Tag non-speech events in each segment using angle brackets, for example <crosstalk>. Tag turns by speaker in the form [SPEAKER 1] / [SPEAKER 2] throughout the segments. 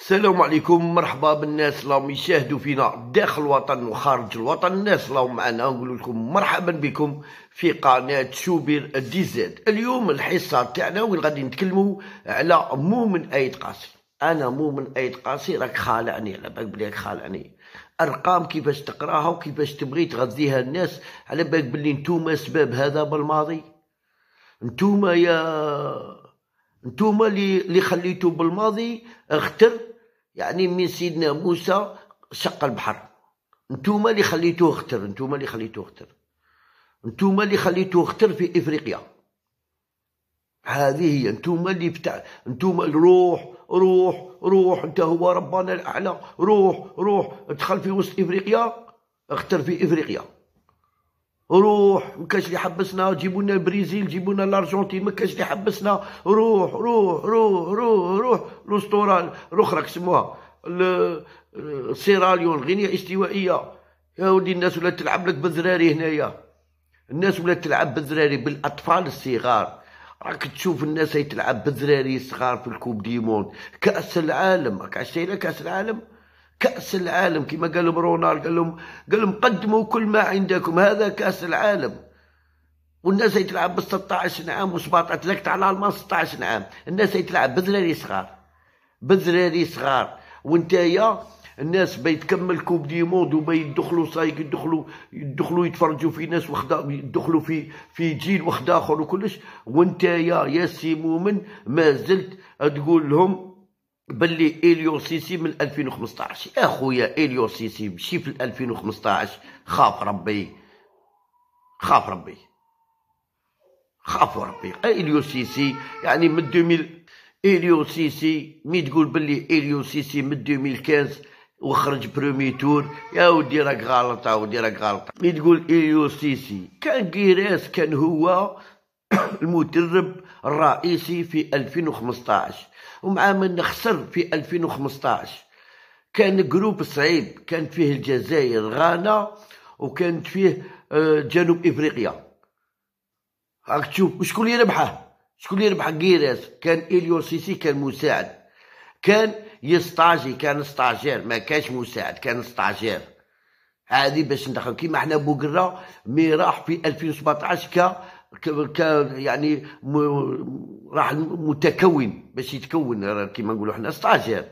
[SPEAKER 1] السلام عليكم مرحبا بالناس راهم يشاهدوا فينا داخل الوطن وخارج الوطن الناس راهم معنا نقول لكم مرحبا بكم في قناة شوبير دي زاد اليوم الحصة تاعنا وين غادي نتكلموا على مؤمن ايد قاسي انا مؤمن ايد قاسي راك خالعني على بالك بلي خالعني ارقام كيفاش تقراها وكيفاش تبغي تغذيها الناس على بالك بلي نتوما سبب هذا بالماضي نتوما يا نتوما اللي اللي خليتو بالماضي اختر يعني من سيدنا موسى شق البحر نتوما اللي خليتوه اختر نتوما اللي خليتوه اختر نتوما اللي خليتوه اختر في افريقيا هذه هي نتوما اللي بتاع نتوما الروح روح روح انت هو ربنا الاعلى روح روح ادخل في وسط افريقيا اختر في افريقيا روح ما كانش اللي حبسنا جيبوا لنا البرازيل جيبوا لنا الارجنتين ما كانش اللي حبسنا روح روح روح روح روح الاسطوره الاخرى كسموها سيراليون غينيا استوائيه يا ولدي الناس ولات تلعب لك بالذراري هنايا الناس ولات تلعب بالذراري بالاطفال الصغار راك تشوف الناس هي تلعب بالذراري الصغار في الكوب ديمون كاس العالم راك عشتي كاس العالم كأس العالم كما قال لهم رونالد قال لهم قال لهم قدموا كل ما عندكم هذا كأس العالم والناس تلعب ب 16 عام و17 لك على المان 16 عام نعم. الناس تلعب بذراري صغار بذراري صغار وانتيا الناس بيتكمل كوب دي موند وما يدخلوا سايك يدخلوا يدخلوا يتفرجوا في ناس وخدا يدخلوا في في جيل واخد اخر وكلش وانت يا يا سي مؤمن ما زلت تقول لهم باللي اليو سيسي من 2015 اخويا اليو سيسي مشي في 2015 خاف ربي خاف ربي خافوا ربي اليو سيسي يعني من 2000 اليو سيسي مي تقول باللي اليو سيسي من 2015 وخرج برومي تور يا ودي راك غلط يا ودي راك غلط مي تقول اليو سيسي كان كيراس كان هو <coughs> المدرب الرئيسي في 2015 ومع من خسر في 2015 كان جروب صعيب كانت فيه الجزائر غانا وكانت فيه آه، جنوب افريقيا راك تشوف وشكون اللي ربحه شكون اللي ربح غيريس كان اليو سيسي كان مساعد كان يستاجي كان استاجير ما كانش مساعد كان استاجير عادي باش ندخل كيما حنا بوكرا مي راح في 2017 ك ك يعني راح متكون باش يتكون كيما نقولوا حنا ستاجير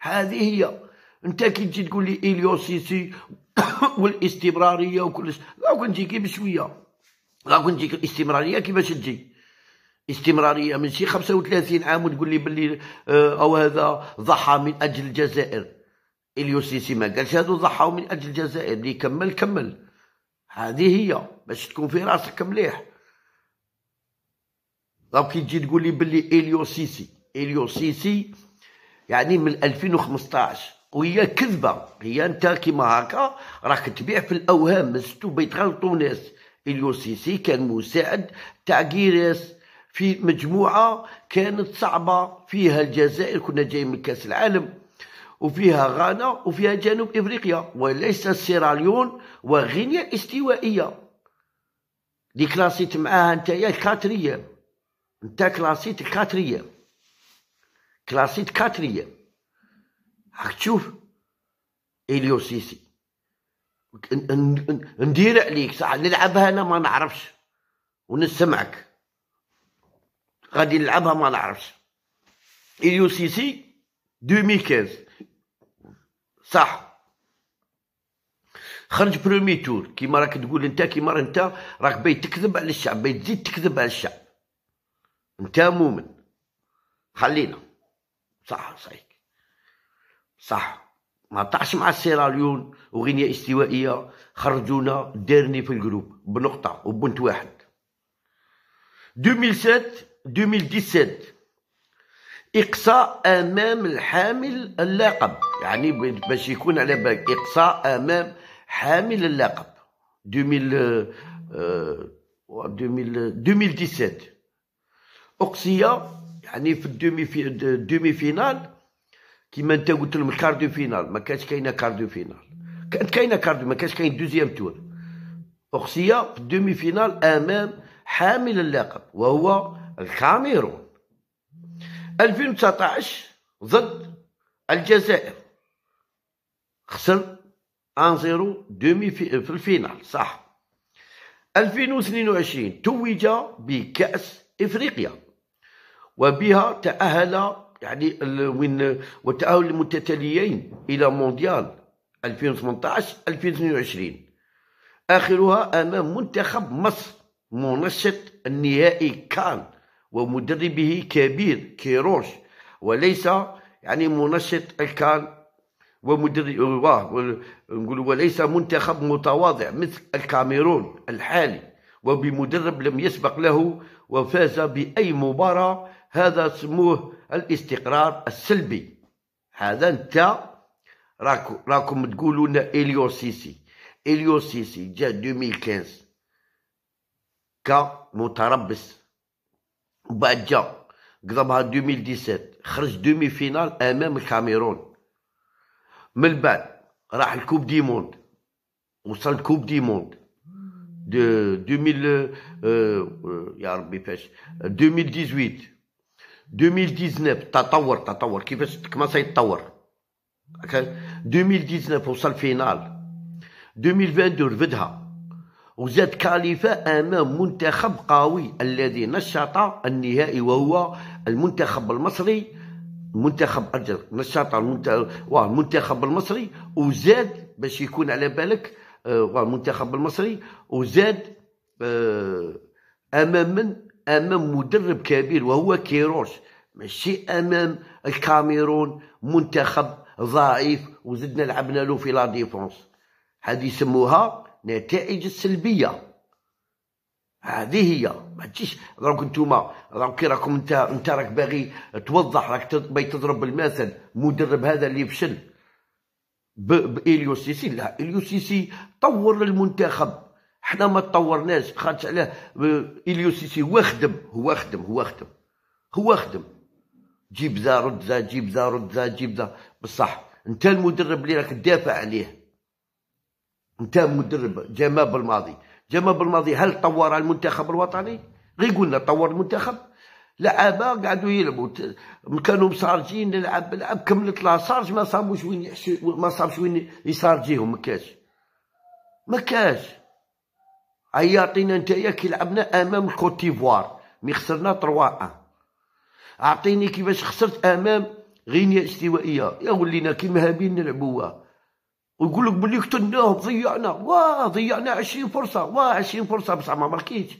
[SPEAKER 1] هذه هي انت كي تجي تقول لي اليوسيسي <coughs> والاستمراريه وكلش راك نجيك بشويه كنت تجيك الاستمراريه كيفاش تجي استمراريه ماشي 35 عام وتقول لي باللي آه، او هذا ضحى من اجل الجزائر اليوسيسي ما قالش هذو ضحاو من اجل الجزائر اللي كمل كمل هذه هي باش تكون في راسك مليح دونك كي تجي تقول لي بلي اليو سيسي اليو سيسي يعني من 2015 وهي كذبه هي انت كيما هكا راك تبيع في الاوهام ستو بيتغال تونس اليو سيسي كان مساعد تاع جيريس في مجموعه كانت صعبه فيها الجزائر كنا جايين من كاس العالم وفيها غانا وفيها جنوب افريقيا وليس سيراليون وغينيا الاستوائيه دي كلاسيت معاها نتايا كاتريام نتا كلاسيت كاتريام كلاسيت كاتريام حك تشوف اليو سيسي ندير عليك صح نلعبها انا ما نعرفش ونسمعك غادي نلعبها ما نعرفش اليو سيسي 2015 صح خرج برومي تور كيما راك تقول انت كيما انت راك باي تكذب على الشعب باي تزيد تكذب على الشعب انت مؤمن خلينا صح صحيح صح ما طاحش مع السيراليون وغينيا استوائيه خرجونا ديرني في الجروب بنقطه وبنت واحد 2007 2017 اقصاء امام الحامل اللقب يعني باش يكون على بالك اقصاء امام حامل اللقب 2000 2017 أقصية يعني في الدومي في الدومي فينال كيما انت قلت لهم الكاردو فينال ما كانش كاينه كاردو فينال كانت كاينه كاردو ما كانش كاين دوزيام تور أقصية في الدومي فينال امام حامل اللقب وهو الكاميرون 2019 ضد الجزائر خسر 1 0 دومي في, في الفينال صح 2022 توج بكأس افريقيا وبها تأهل يعني وين وتأهل المتتاليين إلى مونديال 2018 2022 آخرها أمام منتخب مصر منشط النهائي كان ومدربه كبير كيروش وليس يعني منشط الكان ومدرب نقول وليس منتخب متواضع مثل الكاميرون الحالي وبمدرب لم يسبق له وفاز بأي مباراة هذا سموه الاستقرار السلبي هذا انت راكو راكم تقولون لنا اليو سيسي اليو سيسي جا 2015 كمتربس وبعد جا قضبها 2017 خرج دومي فينال امام الكاميرون من بعد راح الكوب دي موند وصل الكوب دي موند 2000 يا ربي فاش 2018 2019 تطور تطور كيفاش كما سيتطور 2019 وصل فينال 2022 رفدها وزاد كاليفا امام منتخب قوي الذي نشط النهائي وهو المنتخب المصري منتخب نشط المنتخب المصري وزاد باش يكون على بالك آه، والمنتخب المصري وزاد آه، امام من امام مدرب كبير وهو كيروش ماشي امام الكاميرون منتخب ضعيف وزدنا لعبنا له في لا ديفونس هذه يسموها نتائج السلبيه هذه هي ما تجيش دروك نتوما دروك كي راكم انت انت راك باغي توضح راك باغي تضرب المثل مدرب هذا اللي فشل بإليو سيسي لا إليو سيسي طور المنتخب حنا ما تطورناش خاطش على إليو سيسي هو خدم هو خدم هو خدم هو خدم جيب ذا رد ذا جيب ذا رد ذا جيب ذا بصح انت المدرب اللي راك تدافع عليه انت مدرب جماب بالماضي جماب بالماضي هل طور المنتخب الوطني غير قلنا طور المنتخب لعابه قعدوا يلعبوا كانوا مسارجين نلعب بلعب كملت لا صارج ما صابوش وين يحشو ما صابش وين يسارجيهم ما كاش ما كاش عياطينا نتايا كي لعبنا امام الكوتيفوار مي خسرنا 3 1 اعطيني كيفاش خسرت امام غينيا الاستوائيه يا ولينا كي مهابين نلعبوها ويقول لك بلي قتلناهم ضيعنا واه ضيعنا 20 فرصه واه 20 فرصه بصح ما ماركيتش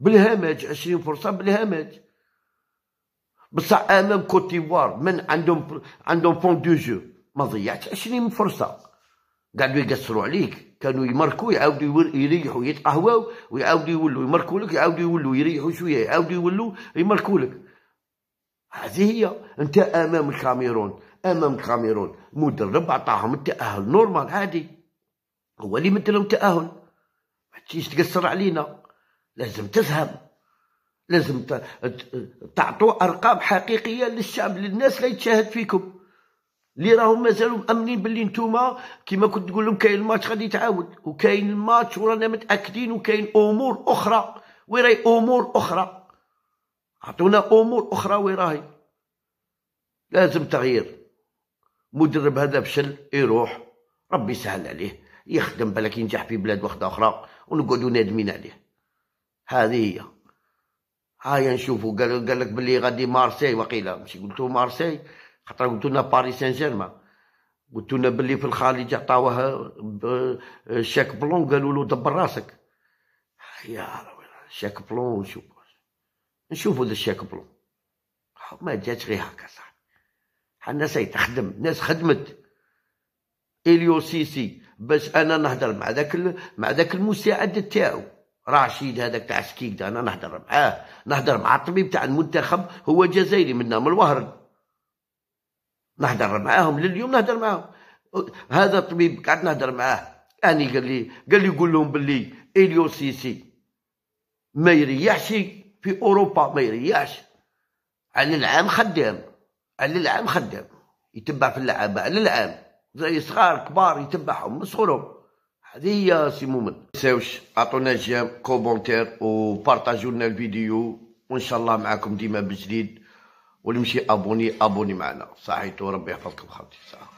[SPEAKER 1] بالهمج 20 فرصه بالهمج بصح امام كوت ديفوار من عندهم عندهم بون دو جو ما ضيعتش 20 فرصه قعدوا يقصروا عليك كانوا يمركوا يعاودوا يريحوا يتقهواو ويعاودوا يولوا يمركوا لك يعاودوا يولوا يريحوا شويه يعاودوا يولوا يمركوا لك هذه هي انت امام الكاميرون امام الكاميرون مدرب عطاهم التاهل نورمال عادي هو اللي مدلهم التاهل ما تجيش تقصر علينا لازم تفهم لازم تعطوا ارقام حقيقيه للشعب للناس اللي يتشاهد فيكم اللي راهم مازالوا مامنين باللي نتوما كيما كنت تقول لهم كاين الماتش غادي يتعاود وكاين الماتش ورانا متاكدين وكاين امور اخرى وراي امور اخرى عطونا امور اخرى وراي لازم تغيير مدرب هذا فشل يروح ربي يسهل عليه يخدم بلاك ينجح في بلاد واحده اخرى ونقعدوا نادمين عليه هذه هي هايا نشوفو قال قال لك غادي مارسي وقيلا ماشي قلتو مارسي خاطر قلتو لنا باريس سان جيرمان قلتو لنا بلي في الخليج عطاوه آه، شاك بلون قالوا له دبر راسك يا شاك بلون نشوف نشوفو ذا شاك بلون ما جاتش غير هكا صاحبي ساي تخدم ناس خدمت اليو سيسي باش انا نهضر مع ذاك مع ذاك المساعد تاعو رشيد هذاك تاع سكيك انا نهضر معاه نهضر مع الطبيب آه، تاع المنتخب هو جزائري منا من الوهرد نهضر معاهم لليوم نهضر معاهم هذا الطبيب قعد نهضر معاه اني قال لي قال لي قول لهم باللي اليو سيسي ما يريحش في اوروبا ما يريحش على العام خدام على العام خدام يتبع في اللعابه على العام زي صغار كبار يتبعهم من صغرهم هذه هي سي مومن ما تنساوش جيم كومونتير وبارطاجيو لنا الفيديو وان شاء الله معاكم ديما بجديد واللي مشي ابوني ابوني معنا صحيتو ربي يحفظكم خاوتي صح